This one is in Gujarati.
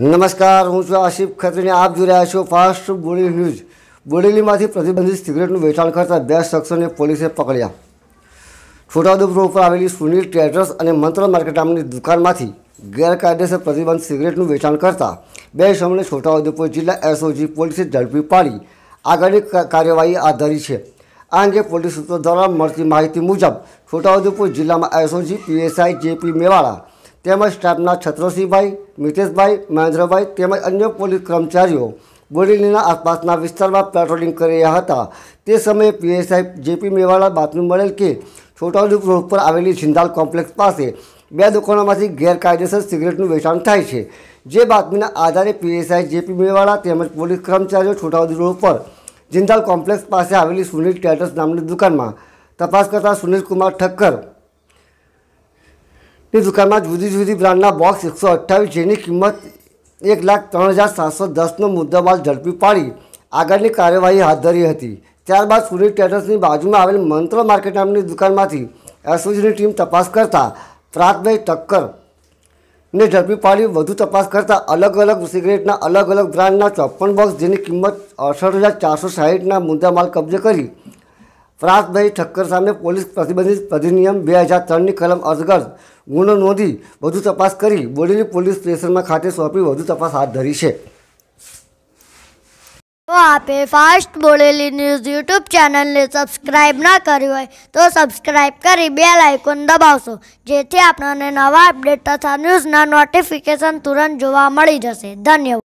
નમસ્કાર હું છું આશિફ ખત્રીને આપ જોઈ રહ્યા છો ફાસ્ટ બોડી ન્યૂઝ બોડેલીમાંથી પ્રતિબંધિત સિગરેટનું વેચાણ કરતા બે શખ્સોને પોલીસે પકડ્યા છોટાઉદેપુર ઉપર આવેલી સુનિલ ટ્રેડર્સ અને મંત્ર માર્કેટ નામની દુકાનમાંથી ગેરકાયદેસર પ્રતિબંધ સિગરેટનું વેચાણ કરતા બે શ્રમને છોટાઉદેપુર જિલ્લા એસઓજી પોલીસે ઝડપી પાડી આગળની કાર્યવાહી હાથ ધરી છે આ અંગે પોલીસ સૂત્રો દ્વારા મળતી માહિતી મુજબ છોટાઉદેપુર જિલ્લામાં એસઓજી પીએસઆઈ જેપી મેવાડા તેમજ સ્ટાફના છત્રસિંહભાઈ મિતેશભાઈ મહેન્દ્રભાઈ તેમજ અન્ય પોલીસ કર્મચારીઓ બોરેલીના આસપાસના વિસ્તારમાં પેટ્રોલિંગ કરી રહ્યા હતા તે સમયે પીએસઆઈ જેપી મેવાડા બાતમી મળેલ કે છોટાઉદેપુર રોડ પર આવેલી જિંદાલ કોમ્પ્લેક્સ પાસે બે દુકાનોમાંથી ગેરકાયદેસર સિગરેટનું વેચાણ થાય છે જે બાતમીના આધારે પીએસઆઈ જેપી મેવાડા તેમજ પોલીસ કર્મચારીઓ છોટાઉદેપુર રોડ પર જિંદાલ કોમ્પ્લેક્સ પાસે આવેલી સુનિલ ટેટર્સ નામની દુકાનમાં તપાસ કરતા સુનિલ કુમાર ઠક્કર ની દુકાનમાં જુદી જુદી બ્રાન્ડના બોક્સ એકસો અઠ્ઠાવીસ જેની કિંમત એક લાખ ત્રણ હજાર સાતસો દસનો મુદ્દામાલ ઝડપી પાડી આગળની કાર્યવાહી હાથ ધરી હતી ત્યારબાદ સુની ટ્રેડર્સની બાજુમાં આવેલ મંત્ર માર્કેટ નામની દુકાનમાંથી એસઓજીની ટીમ તપાસ કરતા પ્રાતભાઈ ટક્કર ને ઝડપી પાડી વધુ તપાસ કરતાં અલગ અલગ સિગરેટના અલગ અલગ બ્રાન્ડના ચોપ્પન બોક્સ જેની કિંમત અડસઠ હજાર ચારસો સાહીઠના મુદ્દામાલ કબજે કરી પ્રાસભાઈ ઠક્કર સામે પોલીસ પ્રતિબંધિત અધિનિયમ બે હજાર ત્રણની કલમ અર્થગર્ત ગુનો નોંધી વધુ તપાસ કરી બોડેલી પોલીસ સ્ટેશનમાં ખાતે સોંપી વધુ તપાસ હાથ ધરી છે જો આપે ફાસ્ટ બોલેલી ન્યૂઝ યુટ્યુબ ચેનલને સબસ્ક્રાઇબ ના કરી હોય તો સબસ્ક્રાઈબ કરી બે લાઇકોન દબાવશો જેથી આપણને નવા અપડેટ તથા ન્યૂઝના નોટિફિકેશન તુરંત જોવા મળી જશે ધન્યવાદ